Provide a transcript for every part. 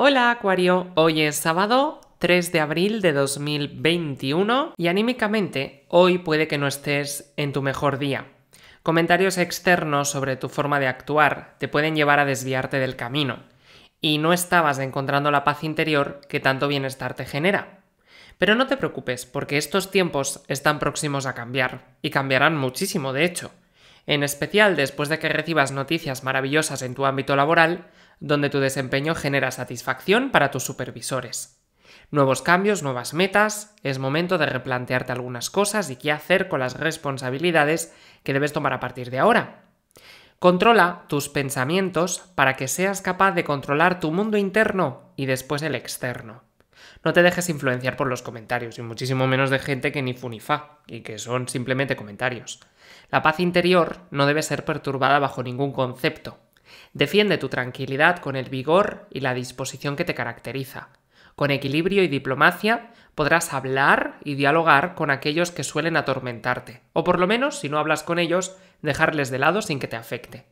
Hola Acuario, hoy es sábado 3 de abril de 2021 y anímicamente hoy puede que no estés en tu mejor día. Comentarios externos sobre tu forma de actuar te pueden llevar a desviarte del camino y no estabas encontrando la paz interior que tanto bienestar te genera. Pero no te preocupes porque estos tiempos están próximos a cambiar y cambiarán muchísimo de hecho en especial después de que recibas noticias maravillosas en tu ámbito laboral donde tu desempeño genera satisfacción para tus supervisores. Nuevos cambios, nuevas metas, es momento de replantearte algunas cosas y qué hacer con las responsabilidades que debes tomar a partir de ahora. Controla tus pensamientos para que seas capaz de controlar tu mundo interno y después el externo. No te dejes influenciar por los comentarios, y muchísimo menos de gente que ni fa y que son simplemente comentarios. La paz interior no debe ser perturbada bajo ningún concepto. Defiende tu tranquilidad con el vigor y la disposición que te caracteriza. Con equilibrio y diplomacia podrás hablar y dialogar con aquellos que suelen atormentarte, o por lo menos, si no hablas con ellos, dejarles de lado sin que te afecte.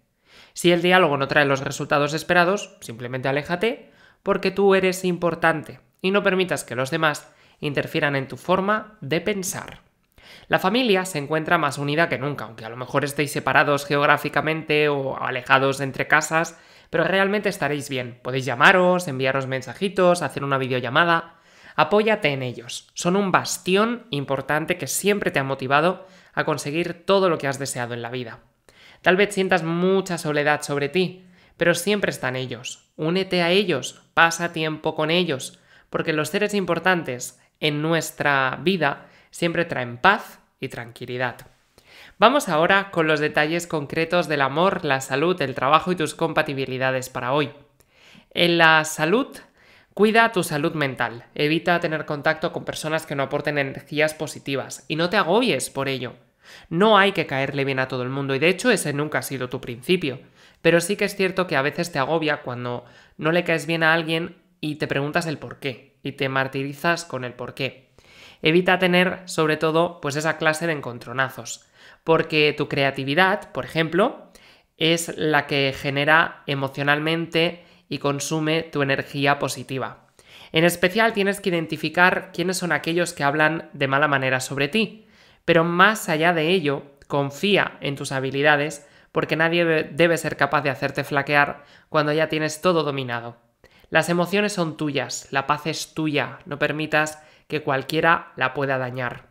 Si el diálogo no trae los resultados esperados, simplemente aléjate, porque tú eres importante y no permitas que los demás interfieran en tu forma de pensar. La familia se encuentra más unida que nunca, aunque a lo mejor estéis separados geográficamente o alejados entre casas, pero realmente estaréis bien. Podéis llamaros, enviaros mensajitos, hacer una videollamada. Apóyate en ellos. Son un bastión importante que siempre te ha motivado a conseguir todo lo que has deseado en la vida. Tal vez sientas mucha soledad sobre ti, pero siempre están ellos. Únete a ellos, pasa tiempo con ellos, porque los seres importantes en nuestra vida siempre traen paz y tranquilidad. Vamos ahora con los detalles concretos del amor, la salud, el trabajo y tus compatibilidades para hoy. En la salud, cuida tu salud mental, evita tener contacto con personas que no aporten energías positivas y no te agobies por ello. No hay que caerle bien a todo el mundo y de hecho ese nunca ha sido tu principio, pero sí que es cierto que a veces te agobia cuando no le caes bien a alguien y te preguntas el por qué y te martirizas con el por qué. Evita tener, sobre todo, pues esa clase de encontronazos, porque tu creatividad, por ejemplo, es la que genera emocionalmente y consume tu energía positiva. En especial tienes que identificar quiénes son aquellos que hablan de mala manera sobre ti, pero más allá de ello, confía en tus habilidades porque nadie debe ser capaz de hacerte flaquear cuando ya tienes todo dominado. Las emociones son tuyas, la paz es tuya, no permitas que cualquiera la pueda dañar.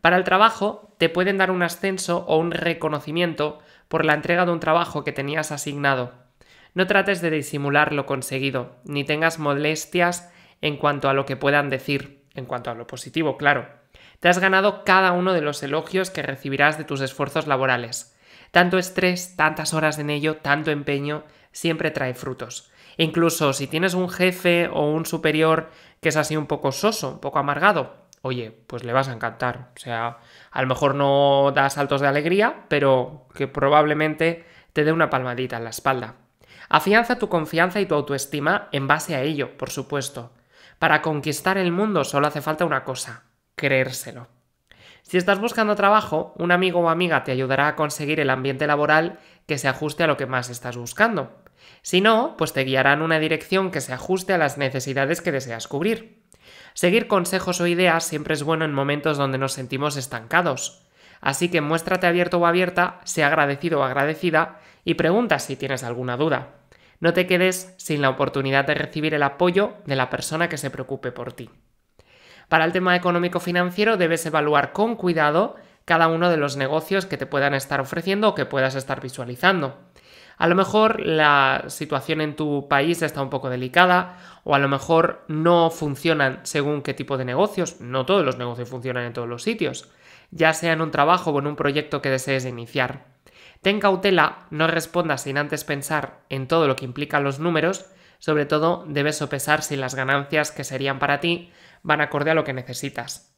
Para el trabajo, te pueden dar un ascenso o un reconocimiento por la entrega de un trabajo que tenías asignado. No trates de disimular lo conseguido, ni tengas molestias en cuanto a lo que puedan decir, en cuanto a lo positivo, claro. Te has ganado cada uno de los elogios que recibirás de tus esfuerzos laborales. Tanto estrés, tantas horas en ello, tanto empeño, siempre trae frutos. Incluso si tienes un jefe o un superior que es así un poco soso, un poco amargado, oye, pues le vas a encantar. O sea, a lo mejor no da saltos de alegría, pero que probablemente te dé una palmadita en la espalda. Afianza tu confianza y tu autoestima en base a ello, por supuesto. Para conquistar el mundo solo hace falta una cosa, creérselo. Si estás buscando trabajo, un amigo o amiga te ayudará a conseguir el ambiente laboral que se ajuste a lo que más estás buscando. Si no, pues te guiarán una dirección que se ajuste a las necesidades que deseas cubrir. Seguir consejos o ideas siempre es bueno en momentos donde nos sentimos estancados. Así que muéstrate abierto o abierta, sea agradecido o agradecida y pregunta si tienes alguna duda. No te quedes sin la oportunidad de recibir el apoyo de la persona que se preocupe por ti. Para el tema económico-financiero debes evaluar con cuidado cada uno de los negocios que te puedan estar ofreciendo o que puedas estar visualizando. A lo mejor la situación en tu país está un poco delicada o a lo mejor no funcionan según qué tipo de negocios. No todos los negocios funcionan en todos los sitios, ya sea en un trabajo o en un proyecto que desees iniciar. Ten cautela, no respondas sin antes pensar en todo lo que implican los números, sobre todo debes sopesar si las ganancias que serían para ti van acorde a lo que necesitas.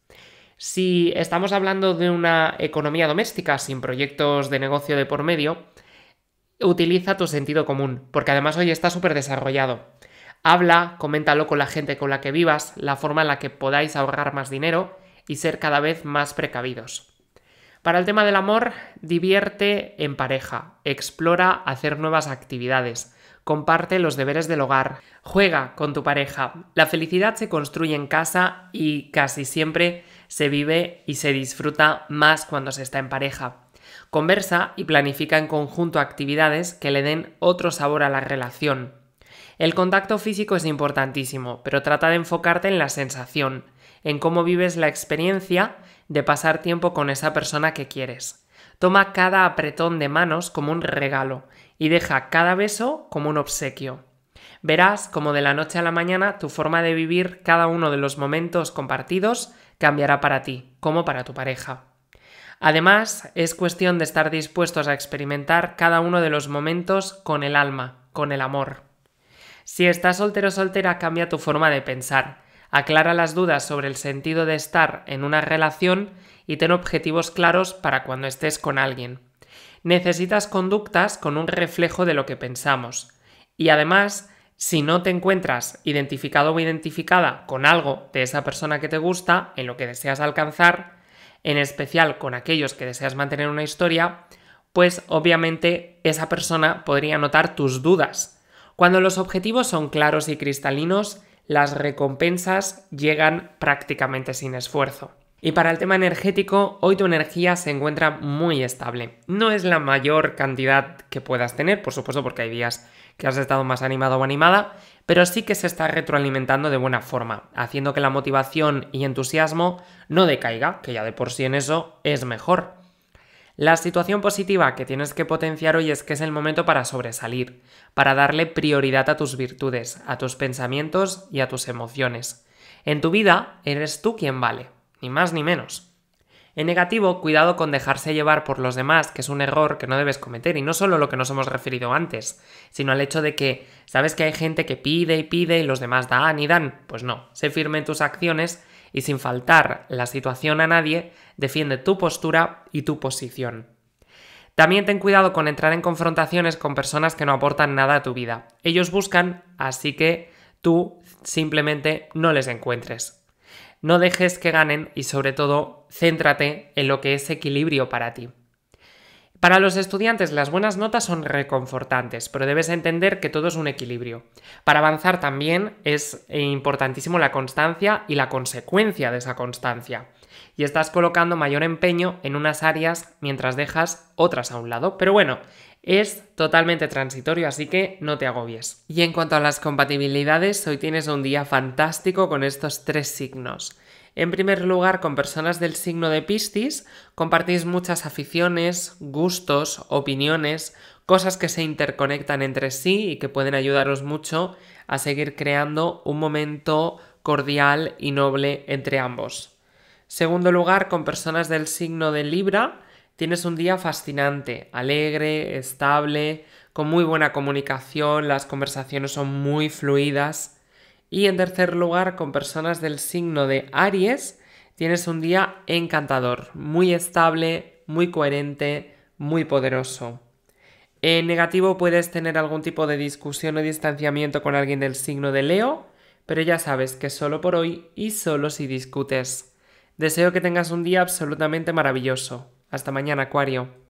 Si estamos hablando de una economía doméstica sin proyectos de negocio de por medio, utiliza tu sentido común, porque además hoy está súper desarrollado. Habla, coméntalo con la gente con la que vivas, la forma en la que podáis ahorrar más dinero y ser cada vez más precavidos. Para el tema del amor, divierte en pareja, explora hacer nuevas actividades, comparte los deberes del hogar, juega con tu pareja. La felicidad se construye en casa y casi siempre se vive y se disfruta más cuando se está en pareja. Conversa y planifica en conjunto actividades que le den otro sabor a la relación. El contacto físico es importantísimo, pero trata de enfocarte en la sensación, en cómo vives la experiencia de pasar tiempo con esa persona que quieres. Toma cada apretón de manos como un regalo y deja cada beso como un obsequio. Verás cómo de la noche a la mañana tu forma de vivir cada uno de los momentos compartidos cambiará para ti, como para tu pareja. Además, es cuestión de estar dispuestos a experimentar cada uno de los momentos con el alma, con el amor. Si estás soltero o soltera, cambia tu forma de pensar, aclara las dudas sobre el sentido de estar en una relación y ten objetivos claros para cuando estés con alguien. Necesitas conductas con un reflejo de lo que pensamos. Y además, si no te encuentras identificado o identificada con algo de esa persona que te gusta, en lo que deseas alcanzar, en especial con aquellos que deseas mantener una historia, pues obviamente esa persona podría notar tus dudas. Cuando los objetivos son claros y cristalinos, las recompensas llegan prácticamente sin esfuerzo. Y para el tema energético, hoy tu energía se encuentra muy estable. No es la mayor cantidad que puedas tener, por supuesto porque hay días que has estado más animado o animada, pero sí que se está retroalimentando de buena forma, haciendo que la motivación y entusiasmo no decaiga, que ya de por sí en eso es mejor. La situación positiva que tienes que potenciar hoy es que es el momento para sobresalir, para darle prioridad a tus virtudes, a tus pensamientos y a tus emociones. En tu vida eres tú quien vale, ni más ni menos. En negativo, cuidado con dejarse llevar por los demás, que es un error que no debes cometer, y no solo lo que nos hemos referido antes, sino al hecho de que sabes que hay gente que pide y pide y los demás dan y dan. Pues no, sé firme en tus acciones y sin faltar la situación a nadie, defiende tu postura y tu posición. También ten cuidado con entrar en confrontaciones con personas que no aportan nada a tu vida. Ellos buscan, así que tú simplemente no les encuentres no dejes que ganen y sobre todo céntrate en lo que es equilibrio para ti. Para los estudiantes las buenas notas son reconfortantes, pero debes entender que todo es un equilibrio. Para avanzar también es eh, importantísimo la constancia y la consecuencia de esa constancia. Y estás colocando mayor empeño en unas áreas mientras dejas otras a un lado. Pero bueno, es totalmente transitorio, así que no te agobies. Y en cuanto a las compatibilidades, hoy tienes un día fantástico con estos tres signos. En primer lugar, con personas del signo de Piscis compartís muchas aficiones, gustos, opiniones, cosas que se interconectan entre sí y que pueden ayudaros mucho a seguir creando un momento cordial y noble entre ambos. Segundo lugar, con personas del signo de Libra, tienes un día fascinante, alegre, estable, con muy buena comunicación, las conversaciones son muy fluidas y en tercer lugar, con personas del signo de Aries, tienes un día encantador, muy estable, muy coherente, muy poderoso. En negativo puedes tener algún tipo de discusión o distanciamiento con alguien del signo de Leo, pero ya sabes que solo por hoy y solo si discutes. Deseo que tengas un día absolutamente maravilloso. Hasta mañana, Acuario.